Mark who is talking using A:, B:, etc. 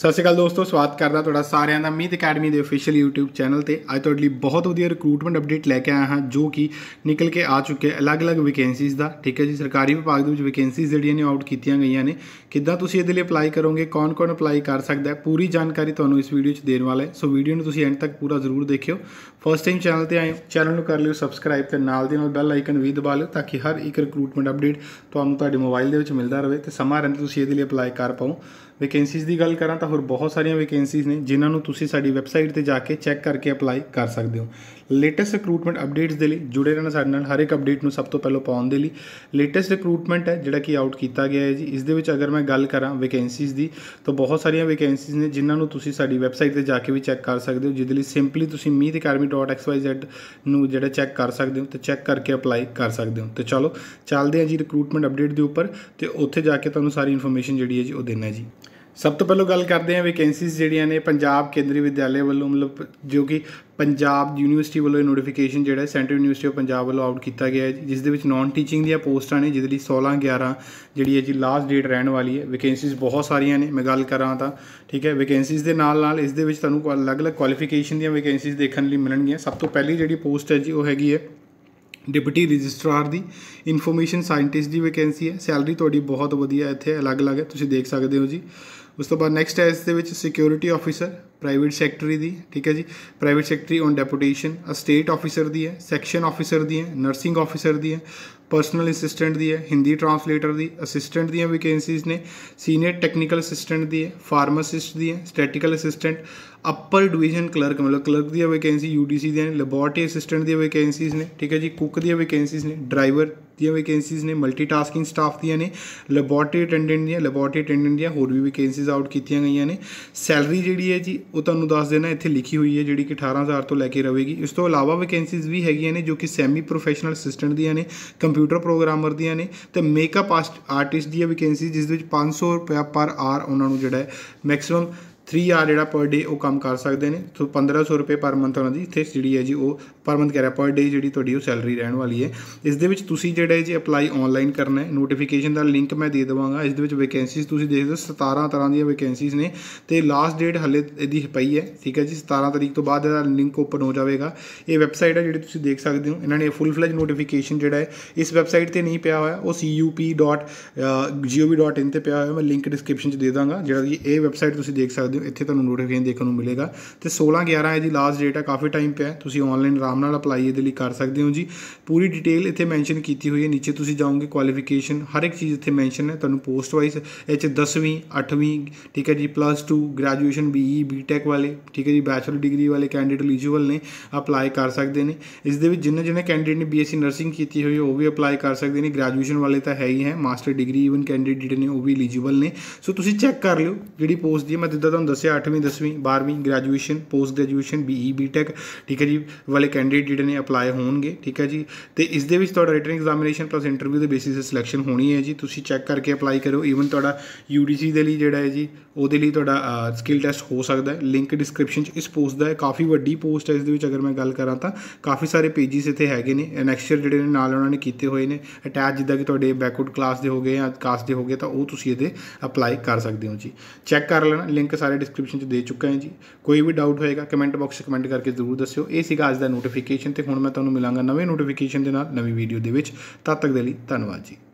A: ਸਤਿ ਸ਼੍ਰੀ ਅਕਾਲ ਦੋਸਤੋ ਸਵਾਗਤ ਕਰਦਾ ਤੁਹਾਡਾ ਸਾਰਿਆਂ ਦਾ ਮੀਤ ਅਕੈਡਮੀ ਦੇ ਅਫੀਸ਼ੀਅਲ YouTube ਚੈਨਲ ਤੇ ਅੱਜ ਤੁਹਾਡੇ ਲਈ ਬਹੁਤ ਵਧੀਆ ਰਿਕਰੂਟਮੈਂਟ ਅਪਡੇਟ ਲੈ ਕੇ ਆਇਆ ਹਾਂ ਜੋ ਕਿ ਨਿਕਲ ਕੇ ਆ ਚੁੱਕੇ ਅਲੱਗ-ਅਲੱਗ ਵੈਕੈਂਸੀਜ਼ ਦਾ ਠੀਕ ਹੈ ਜੀ ਸਰਕਾਰੀ ਵਿਭਾਗ ਦੇ ਵਿੱਚ ਵੈਕੈਂਸੀਜ਼ ਜਿਹੜੀਆਂ ਨੇ ਆਊਟ ਕੀਤੀਆਂ ਗਈਆਂ ਨੇ ਕਿੱਦਾਂ ਤੁਸੀਂ ਇਹਦੇ ਲਈ ਅਪਲਾਈ ਕਰੋਗੇ ਕੌਣ-ਕੌਣ ਅਪਲਾਈ ਕਰ ਸਕਦਾ ਹੈ ਪੂਰੀ ਜਾਣਕਾਰੀ ਤੁਹਾਨੂੰ ਇਸ ਵੀਡੀਓ 'ਚ ਦੇਣ ਵਾਲਾ ਹੈ ਸੋ ਵੀਡੀਓ ਨੂੰ ਤੁਸੀਂ ਐਂਡ ਤੱਕ ਪੂਰਾ ਜ਼ਰੂਰ ਦੇਖਿਓ ਫਸਟ ਟਾਈਮ ਚੈਨਲ ਤੇ ਆਏ ਚੈਨਲ ਨੂੰ ਕਰ ਲਿਓ ਸਬਸਕ੍ਰਾਈਬ ਤੇ ਨਾਲ ਦੀ ਨਾਲ ਬੈਲ ਆਈਕਨ ਵੀ ਦਬਾ ਲਿਓ ਤਾਂ ਕਿ ਹਰ ਇੱਕ ਰਿਕਰੂਟਮੈਂਟ ਅਪਡੇਟ ਤੁਹਾਨੂੰ ਤੁਹਾਡੇ ਮੋਬਾਈਲ ਦੇ ਵਿੱਚ ਮਿਲਦਾ ਰਹੇ ਤੇ ਸਮਾਂ ਰਹਿੰਦੇ ਤੁਸੀਂ ਇਹਦੇ ਲਈ ਅਪਲਾਈ ਕਰ ਪਾਓ ਵੈਕੈਂਸੀਜ਼ ਦੀ ਗੱਲ ਕਰਾਂ ਤਾਂ ਹੋਰ ਬਹੁਤ ਸਾਰੀਆਂ ਵੈਕੈਂਸੀਜ਼ ਨੇ ਜਿਨ੍ਹਾਂ ਨੂੰ ਤੁਸੀਂ ਸਾਡੀ ਵੈਬਸਾਈਟ ਤੇ ਜਾ ਕੇ ਚੈੱਕ ਕਰਕੇ ਅਪਲਾਈ ਕਰ ਸਕਦੇ ਹੋ ਲੇਟੈਸਟ ਰਿਕਰੂਟਮੈਂਟ ਅਪਡੇਟਸ ਦੇ ਲਈ ਜੁੜੇ ਰਹਿਣਾ ਸਾਡੇ ਨਾਲ ਹਰ ਇੱਕ ਅਪਡੇਟ ਨੂੰ ਸਭ ਤੋਂ ਪਹਿਲਾਂ ਪਾਉਣ ਦੇ ਲਈ ਲੇਟੈਸਟ ਰਿਕਰੂਟਮੈਂਟ ਹੈ ਜਿਹੜਾ ਕਿ ਆਊਟ ਕੀਤਾ ਗਿਆ ਹੈ ਜੀ ਇਸ ਦੇ ਵਿੱਚ ਅਗਰ ਮੈਂ ਗੱਲ ਕਰਾਂ ਵੈਕੈਂਸੀਜ਼ ਦੀ ਤਾਂ ਬਹੁਤ ਸਾਰੀਆਂ ਵੈਕੈਂਸੀਜ਼ ਨੇ ਜਿਨ੍ਹਾਂ ਨੂੰ ਤੁਸੀਂ ਸਾਡੀ ਵੈਬਸਾਈਟ ਤੇ ਜਾ ਕੇ ਵੀ ਚੈੱਕ ਕਰ ਸਕਦੇ ਹੋ ਜਿਹਦੇ ਲਈ ਸਿੰਪਲੀ ਤੁਸੀਂ meetacademy.xyz ਨੂੰ ਜਿਹੜਾ ਚੈੱਕ ਕਰ ਸਕਦੇ ਹੋ ਤੇ ਚੈੱਕ ਕਰਕੇ ਅਪਲਾਈ ਕਰ ਸਕਦੇ ਹੋ ਤੇ ਚਲੋ ਚੱਲਦੇ ਹਾਂ ਜੀ ਰਿਕਰੂਟਮੈਂਟ ਅਪਡੇਟ ਦੇ ਉੱਪਰ ਤੇ ਉੱਥੇ ਜਾ ਕੇ ਤੁਹਾਨੂੰ ਸਾਰੀ ਇਨਫੋਰਮੇਸ਼ਨ ਜਿਹੜੀ ਹੈ ਜੀ ਉਹ ਦੇਣਾ ਹੈ ਜੀ ਸਭ ਤੋਂ ਪਹਿਲਾਂ ਗੱਲ ਕਰਦੇ ਹਾਂ ਵੈਕੈਂਸੀਜ਼ ਜਿਹੜੀਆਂ ਨੇ ਪੰਜਾਬ ਕੇਂਦਰੀ ਵਿਦਿਆਲੇ ਵੱਲੋਂ ਮਤਲਬ ਜੋ ਕਿ ਪੰਜਾਬ ਯੂਨੀਵਰਸਿਟੀ ਵੱਲੋਂ ਨੋਟੀਫਿਕੇਸ਼ਨ ਜਿਹੜਾ ਸੈਂਟਰਲ ਯੂਨੀਵਰਸਿਟੀ ਆਫ ਪੰਜਾਬ ਵੱਲੋਂ ਆਊਟ ਕੀਤਾ ਗਿਆ ਹੈ ਜਿਸ ਦੇ ਵਿੱਚ ਨਾਨ ਟੀਚਿੰਗ ਦੀਆਂ ਪੋਸਟਾਂ ਨੇ ਜਿਹਦੇ ਲਈ 16 11 ਜਿਹੜੀ ਹੈ ਜੀ ਲਾਸਟ ਡੇਟ ਰਹਿਣ ਵਾਲੀ ਹੈ ਵੈਕੈਂਸੀਜ਼ ਬਹੁਤ ਸਾਰੀਆਂ ਨੇ ਮੈਂ ਗੱਲ ਕਰਾਂ ਤਾਂ ਠੀਕ ਹੈ ਵੈਕੈਂਸੀਜ਼ ਦੇ ਨਾਲ ਨਾਲ ਇਸ ਦੇ ਵਿੱਚ ਤੁਹਾਨੂੰ ਅਲੱਗ-ਅਲੱਗ ਕੁਆਲੀਫਿਕੇਸ਼ਨ ਦੀਆਂ ਵੈਕੈਂਸੀਜ਼ ਦੇਖਣ ਲਈ ਮਿਲਣਗੀਆਂ ਸਭ ਤੋਂ ਪਹਿਲੀ ਜਿਹੜੀ ਪੋਸਟ ਹੈ ਜੀ ਉਹ ਹੈਗੀ ਹੈ ਡਿਪਟੀ ਰਜਿਸਟਰਾਰ ਦੀ ਇਨਫੋਰਮੇਸ਼ਨ ਸਾਇੰਟਿਸਟ ਦੀ ਵੈਕੈਂਸੀ ਹੈ ਸੈਲਰੀ ਤੁਹਾਡੀ ਬਹੁਤ ਵਧੀਆ ਇੱਥੇ ਅਲੱਗ-ਅਲੱਗ ਹੈ ਤੁਸੀਂ ਦੇਖ ਸਕਦੇ ਹੋ ਜੀ ਉਸ ਤੋਂ ਬਾਅਦ ਨੈਕਸਟ ਹੈ ਇਸ ਦੇ ਵਿੱਚ ਸਿਕਿਉਰਿਟੀ ਆਫੀਸਰ ਪ੍ਰਾਈਵੇਟ ਸੈਕਟਰੀ ਦੀ ਠੀਕ ਹੈ ਜੀ private secretary on deputation uh state officer ਦੀ ਹੈ ਸੈਕਸ਼ਨ ਆਫੀਸਰ ਦੀ ਹੈ ਨਰਸਿੰਗ ਆਫੀਸਰ ਦੀ ਹੈ ਪਰਸਨਲ ਅਸਿਸਟੈਂਟ ਦੀ ਹੈ ਹਿੰਦੀ ਟਰਾਂਸਲੇਟਰ ਦੀ ਅਸਿਸਟੈਂਟ ਦੀਆਂ ਵੈਕੈਂਸੀਜ਼ ਨੇ ਸੀਨੀਅਰ ਟੈਕਨੀਕਲ ਅਸਿਸਟੈਂਟ ਦੀ ਹੈ ਫਾਰਮਾਸਿਸਟ ਦੀ ਹੈ statistical assistant upper division clerk ਮਤਲਬ ਕਲਰਕ ਦੀਆਂ ਵੈਕੈਂਸੀ ਯੂਡੀਸੀ ਦੀਆਂ ਹੈ ਲੈਬੋਰਟਰੀ ਅਸਿਸਟੈਂਟ ਦੀਆਂ ਵੈਕੈਂਸੀਜ਼ ਨੇ ਠੀਕ ਹੈ ਜੀ ਕੁੱਕ ਦੀਆਂ ਵੈਕੈਂਸੀਜ਼ ਨੇ ਡਰਾਈਵਰ ਦੀਆਂ ਵੈਕੈਂਸੀਜ਼ ਨੇ ਮਲਟੀਟਾਸਕਿੰਗ ਸਟਾਫ ਦੀਆਂ ਨੇ ਲੈਬੋਰਟਰੀ ਅਟੈਂਡੈਂਟ ਦੀਆਂ ਲੈਬੋਰਟਰੀ ਅਟੈਂਡੈਂਟ ਦੀਆਂ ਹੋਰ ਵੀ ਵੈਕੈਂਸੀਜ਼ ਆਊਟ ਕੀਤੀਆਂ ਗਈਆਂ ਨੇ ਸੈਲਰੀ ਜਿਹੜੀ ਹੈ ਜੀ ਉਹ ਤੁਹਾਨੂੰ ਦੱਸ ਦੇਣਾ ਇੱਥੇ ਲਿਖੀ ਹੋਈ ਹੈ ਜਿਹੜੀ ਕਿ 18000 ਤੋਂ ਲੈ ਕੇ ਰਹੇਗੀ ਇਸ ਤੋਂ ਇਲਾਵਾ ਵੈਕੈਂਸੀਜ਼ ਵੀ ਹੈਗੀਆਂ ਨੇ ਜੋ ਕਿ ਸੈਮੀ ਪ੍ਰੋਫੈਸ਼ਨਲ ਅਸਿਸਟੈਂਟ ਦੀਆਂ ਨੇ ਕੰਪਿਊਟਰ ਪ੍ਰੋਗਰਾਮਰ ਦੀਆਂ ਨੇ ਤੇ ਮੇਕਅਪ ਆਰਟਿਸਟ ਦੀਆਂ ਵੈਕੈਂਸੀ ਜਿਸ ਦੇ ਵਿੱਚ 500 ਰੁਪਏ ਪਰ ਆਰ ਉਹਨਾਂ ਨੂੰ ਜਿਹੜਾ ਹੈ ਮੈਕਸਿਮਮ 3 ਆਰ ਜਿਹੜਾ ਪਰ ਡੇ ਉਹ ਕੰਮ ਕਰ ਸਕਦੇ ਨੇ ਸੋ 1500 ਰੁਪਏ ਪਰ ਮੰਥ ਉਹਨਾਂ ਦੀ ਇੱਥੇ ਜਿਹੜੀ ਹੈ ਜੀ ਉਹ ਪਰ ਮੰਥ ਕਹਿ ਰਿਹਾ ਪਰ ਡੇ ਜਿਹੜੀ ਤੁਹਾਡੀ ਉਹ ਸੈਲਰੀ ਰਹਿਣ ਵਾਲੀ ਹੈ ਇਸ ਦੇ ਵਿੱਚ ਤੁਸੀਂ ਜਿਹੜਾ ਜੀ ਅਪਲਾਈ ਆਨਲਾਈਨ ਕਰਨਾ ਹੈ ਨੋਟੀਫਿਕੇਸ਼ਨ ਦਾ ਲਿੰਕ ਮੈਂ ਦੇ ਦਵਾਂਗਾ ਇਸ ਦੇ ਵਿੱਚ ਵੈਕੈਂਸੀਜ਼ ਤੁਸੀਂ ਦੇਖਦੇ 17 ਤਰ੍ਹਾਂ ਦੀਆਂ ਵੈਕੈਂਸੀਜ਼ ਨੇ ਤੇ ਲਾਸਟ ਡੇਟ ਹਲੇ ਇਹਦੀ ਪਈ ਹੈ ਠੀਕ ਹੈ ਜੀ 17 ਤਰੀਕ ਤੋਂ ਬਾਅਦ ਇਹਦਾ ਲਿੰਕ ਓਪਨ ਹੋ ਜਾਵੇਗਾ ਇਹ ਵੈਬਸਾਈਟ ਹੈ ਜਿਹੜੀ ਤੁਸੀਂ ਦੇਖ ਸਕਦੇ ਹੋ ਇਹਨਾਂ ਨੇ ਫੁੱਲ ਫਲੈਜ ਨੋਟੀਫਿਕੇਸ਼ਨ ਜਿਹੜਾ ਹੈ ਇਸ ਵੈਬਸਾਈਟ ਤੇ ਨਹੀਂ ਪਿਆ ਹੋਇਆ ਉਹ cup.gov.in ਤੇ ਪਿਆ ਹੋਇਆ ਮੈਂ ਲਿੰਕ ਡਿਸਕ੍ਰਿਪਸ਼ਨ 'ਚ ਦੇ ਦਾਂਗਾ ਜਿਹੜਾ ਕਿ ਇਹ ਵੈਬਸਾਈਟ ਤੁਸੀਂ ਦੇਖ ਸਕਦੇ ਹੋ ਇੱਥੇ ਤੁਹਾਨੂੰ ਨੋਟੀਫਿਕੇਸ਼ਨ ਦੇਖਣ ਨੂੰ ਮਿਲੇਗਾ ਤੇ 16 11 ਇਹਦੀ ਲਾਸਟ ਡੇਟ ਹੈ ਕਾਫੀ ਟਾਈਮ ਪਿਆ ਤੁਸੀਂ ਆਨਲਾਈਨ ਆਰਾਮ ਨਾਲ ਅਪਲਾਈ ਇਹਦੇ ਲਈ ਕਰ ਸਕਦੇ ਹੋ ਜੀ ਪੂਰੀ ਡਿਟੇਲ ਇੱਥੇ ਮੈਂਸ਼ਨ ਕੀਤੀ ਹੋਈ ਹੈ ਨੀਚੇ ਤੁਸੀਂ ਜਾਓਗੇ ਕੁਆਲੀਫਿਕੇਸ਼ਨ ਹਰ ਇੱਕ ਚੀਜ਼ ਇੱਥੇ ਮੈਂਸ਼ਨ ਹੈ ਤੁਹਾਨੂੰ ਪੋਸਟ ਵਾਈਜ਼ ਇਹ ਚ 10ਵੀਂ 8ਵੀਂ ਠੀਕ ਹੈ ਜੀ ਪਲੱਸ 2 ਗ੍ਰੈਜੂਏਸ਼ਨ ਬੀਈ ਬੀਟੈਕ ਵਾਲੇ ਠੀਕ ਹੈ ਜੀ ਬੈਚਲਰ ਡਿਗਰੀ ਵਾਲੇ ਕੈਂਡੀਡੇਟ ਐਲੀਜੀਬਲ ਨੇ ਅਪਲਾਈ ਕਰ ਸਕਦੇ ਨੇ ਇਸ ਦੇ ਵਿੱਚ ਜਿੰਨੇ ਜਿੰਨੇ ਕੈਂਡੀਡੇਟ ਨੇ ਬੀਐਸਸੀ ਨਰਸਿੰਗ ਕੀਤੀ ਹੋਈ ਉਹ ਵੀ ਅਪਲਾਈ ਕਰ ਸਕਦੇ ਨੇ ਗ੍ਰੈਜੂਏਸ਼ਨ ਵਾਲੇ ਤਾਂ ਹੈ ਹੀ ਹੈ ਮਾਸਟਰ ਡਿਗਰੀ ਇਵਨ ਕੈਂਡੀਡੇਟ ਨੇ ਉਹ ਵੀ ਐਲੀਜੀਬਲ ਨੇ ਸੋ ਤੁਸੀਂ ਚੈੱਕ ਕਰ ਲਿਓ ਜਿਹੜੀ ਪੋਸਟ ਦੀ ਮੈਂ ਜਿੱਦਾਂ ਤੁਹਾਨੂੰ ਦੱਸਿਆ 8ਵੀਂ 10ਵੀਂ 12ਵੀਂ graduation post graduation BE B Tech ਠੀਕ ਹੈ ਜੀ ਵਾਲੇ ਕੈਂਡੀਡੇਟ ਜਿਹੜੇ ਨੇ ਅਪਲਾਈ ਹੋਣਗੇ ਠੀਕ ਹੈ ਜੀ ਤੇ ਇਸ ਦੇ ਵਿੱਚ ਤੁਹਾਡਾ ਰਿਟਨ ਐਗਜ਼ਾਮੀਨੇਸ਼ਨ ਪਲੱਸ ਇੰਟਰਵਿਊ ਦੇ ਬੇਸਿਸ ਤੇ ਸਿਲੈਕਸ਼ਨ ਹੋਣੀ ਹੈ ਜੀ ਤੁਸੀਂ ਚੈੱਕ ਕਰਕੇ ਅਪਲਾਈ ਕਰੋ ਈਵਨ ਤੁਹਾਡਾ ਯੂਡੀਸੀ ਦੇ ਲਈ ਜਿਹੜਾ ਹੈ ਜੀ ਉਹਦੇ ਲਈ ਤੁਹਾਡਾ ਸਕਿੱਲ ਟੈਸਟ ਹੋ ਸਕਦਾ ਹੈ ਲਿੰਕ ਡਿਸਕ੍ਰਿਪਸ਼ਨ 'ਚ ਇਸ ਪੋਸਟ ਦਾ ਹੈ ਕਾਫੀ ਵੱਡੀ ਪੋਸਟ ਹੈ ਇਸ ਦੇ ਵਿੱਚ ਅਗਰ ਮੈਂ ਗੱਲ ਕਰਾਂ ਤਾਂ ਕਾਫੀ ਸਾਰੇ ਪੇजेस ਇੱਥੇ ਹੈਗੇ ਨੇ ਨੈਕਸਚਰ ਜਿਹੜੇ ਨੇ ਨਾਲ ਉਹਨਾਂ ਨੇ ਕੀਤੇ ਹੋਏ ਨੇ ਅਟੈਚ ਜਿੱਦਾਂ ਕਿ ਤੁਹਾਡੇ ਬੈਕਵਰਡ ਕਲਾਸ ਦੇ ਗਏ ਜਾਂ ਕਾਸਟ ਦੇ ਗਏ ਤਾਂ ਉਹ ਤੁਸੀਂ ਇਹਦੇ ਅਪਲਾਈ ਕਰ ਸਕਦੇ ਹੋ ਜੀ ਚੈੱਕ ਕਰ ਲੈਣਾ ਲਿੰਕ ਸਾਰੇ ਡਿਸਕ੍ਰਿਪਸ਼ਨ 'ਚ ਦੇ ਚੁੱਕਾ ਹਾਂ ਜੀ ਕੋਈ ਵੀ ਡਾਊਟ ਹੋਏਗਾ ਕਮੈਂਟ ਬਾਕਸ 'ਚ ਕਮੈਂਟ ਕਰਕੇ ਜ਼ਰੂਰ ਦੱਸਿਓ ਇਹ ਸੀਗਾ ਅੱਜ ਦਾ ਨੋਟੀਫਿਕੇਸ਼ਨ ਤੇ ਹੁਣ ਮੈਂ ਤੁਹਾਨੂੰ ਮਿਲਾਂਗਾ ਨਵੇਂ ਨੋਟੀਫਿਕੇਸ਼ਨ ਦੇ ਨਾਲ ਨਵੀਂ ਵੀਡੀਓ ਦੇ ਵਿੱਚ ਤਦ ਤੱਕ ਦੇ ਲਈ ਧੰਨਵਾਦ ਜੀ